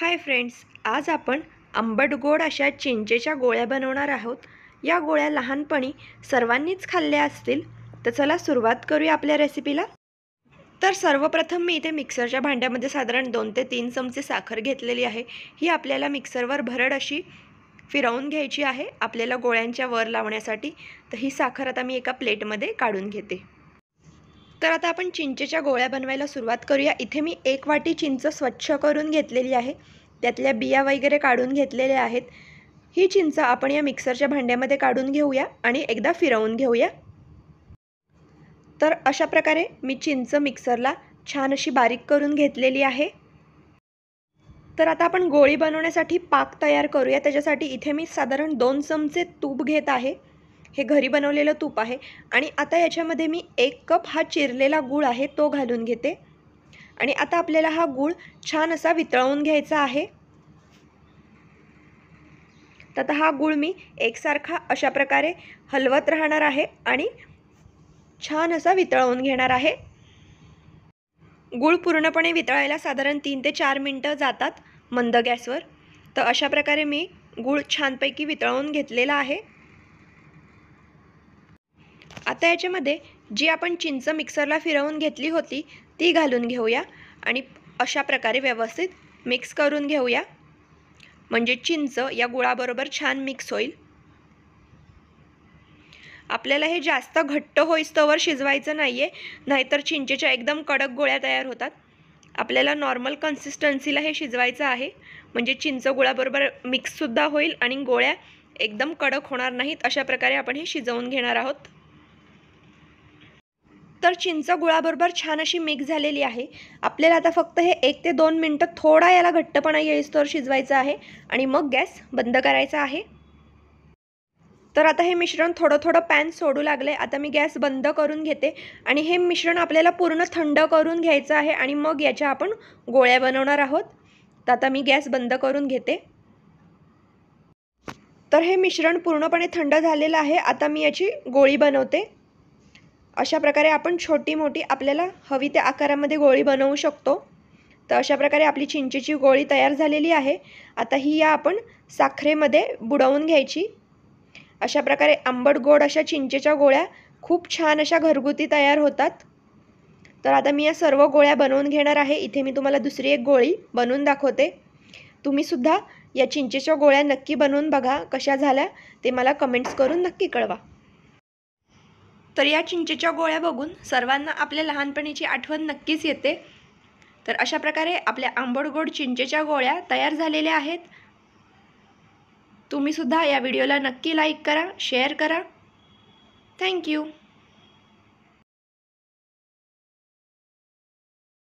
hi friends आज आपण आंबट गोड अशा चिंचेच्या गोळ्या बनवणार आहोत या गोळ्या लहानपणी सर्वांनीच खाल्ल्या असतील तर चला सुरुवात करूया आपल्या रेसिपीला तर सर्वप्रथम मी इथे मिक्सरच्या भांड्यामध्ये साधारण दोन ते तीन चमचे साखर घेतलेली आहे ही आपल्याला मिक्सरवर भरड अशी फिरवून घ्यायची आहे आपल्याला गोळ्यांच्या वर लावण्यासाठी तर ही साखर आता मी एका प्लेटमध्ये काढून घेते तर आता आपण चिंचेच्या गोळ्या बनवायला सुरुवात करूया इथे मी एक वाटी चिंच स्वच्छ करून घेतलेली आहे त्यातल्या बिया वगैरे काढून घेतलेल्या आहेत ही चिंच आपण या मिक्सरच्या भांड्यामध्ये काढून घेऊया आणि एकदा फिरवून घेऊया तर अशा प्रकारे मी चिंच मिक्सरला छान अशी बारीक करून घेतलेली आहे तर आता आपण गोळी बनवण्यासाठी पाक तयार करूया त्याच्यासाठी इथे मी साधारण दोन चमचे तूप घेत आहे हे घरी बनवलेलं तूप आहे आणि आता याच्यामध्ये मी एक कप हा चिरलेला गूळ आहे तो घालून घेते आणि आता आपल्याला हा गूळ छान असा वितळवून घ्यायचा आहे तर आता हा गूळ मी एकसारखा अशा प्रकारे हलवत राहणार आहे आणि छान असा वितळवून घेणार आहे गूळ पूर्णपणे वितळायला साधारण तीन ते चार मिनटं जातात मंद गॅसवर तर अशा प्रकारे मी गूळ छानपैकी वितळवून घेतलेला आहे आता याच्यामध्ये जी आपण चिंच मिक्सरला फिरवून घेतली होती ती घालून घेऊया आणि अशा प्रकारे व्यवस्थित मिक्स करून घेऊया म्हणजे चिंच या गुळाबरोबर छान मिक्स होईल आपल्याला हे जास्त घट्ट होईस्तवर शिजवायचं नाही आहे नाहीतर चिंचेच्या एकदम कडक गोळ्या तयार होतात आपल्याला नॉर्मल कन्सिस्टन्सीला हे शिजवायचं आहे म्हणजे चिंच गुळाबरोबर मिक्ससुद्धा होईल आणि गोळ्या एकदम कडक होणार नाहीत अशा प्रकारे आपण हे शिजवून घेणार आहोत तर चिंच गुळाबरोबर छान अशी मिक्स झालेली आहे आपल्याला आता फक्त हे एक ते दोन मिनटं थोडा याला घट्टपणा येईस्तोवर शिजवायचं आहे आणि मग गॅस बंद करायचा आहे तर आता हे मिश्रण थोडं थोडं पॅन सोडू लागलं आहे आता मी गॅस बंद करून घेते आणि हे मिश्रण आपल्याला पूर्ण थंड करून घ्यायचं आहे आणि मग याच्या आपण गोळ्या बनवणार आहोत तर आता मी गॅस बंद करून घेते तर हे मिश्रण पूर्णपणे थंड झालेलं आहे आता मी याची गोळी बनवते अशा प्रकारे आपण छोटी मोठी आपल्याला हवी त्या आकारामध्ये गोळी बनवू शकतो तर अशा प्रकारे आपली चिंचेची गोळी तयार झालेली आहे आता ही या आपण साखरेमध्ये बुडवून घ्यायची अशा प्रकारे आंबट गोड अशा चिंचेच्या गोळ्या खूप छान अशा घरगुती तयार होतात तर आता मी या सर्व गोळ्या बनवून घेणार आहे इथे मी तुम्हाला दुसरी एक गोळी बनवून दाखवते तुम्हीसुद्धा या चिंचेच्या गोळ्या नक्की बनवून बघा कशा झाल्या ते मला कमेंट्स करून नक्की कळवा तर या चिंचेच्या गोळ्या बघून सर्वांना आपल्या लहानपणीची आठवण नक्कीच येते तर अशा प्रकारे आपल्या आंबड गोड चिंचेच्या गोळ्या तयार झालेल्या आहेत तुम्हीसुद्धा या व्हिडिओला नक्की लाईक करा शेअर करा थँक्यू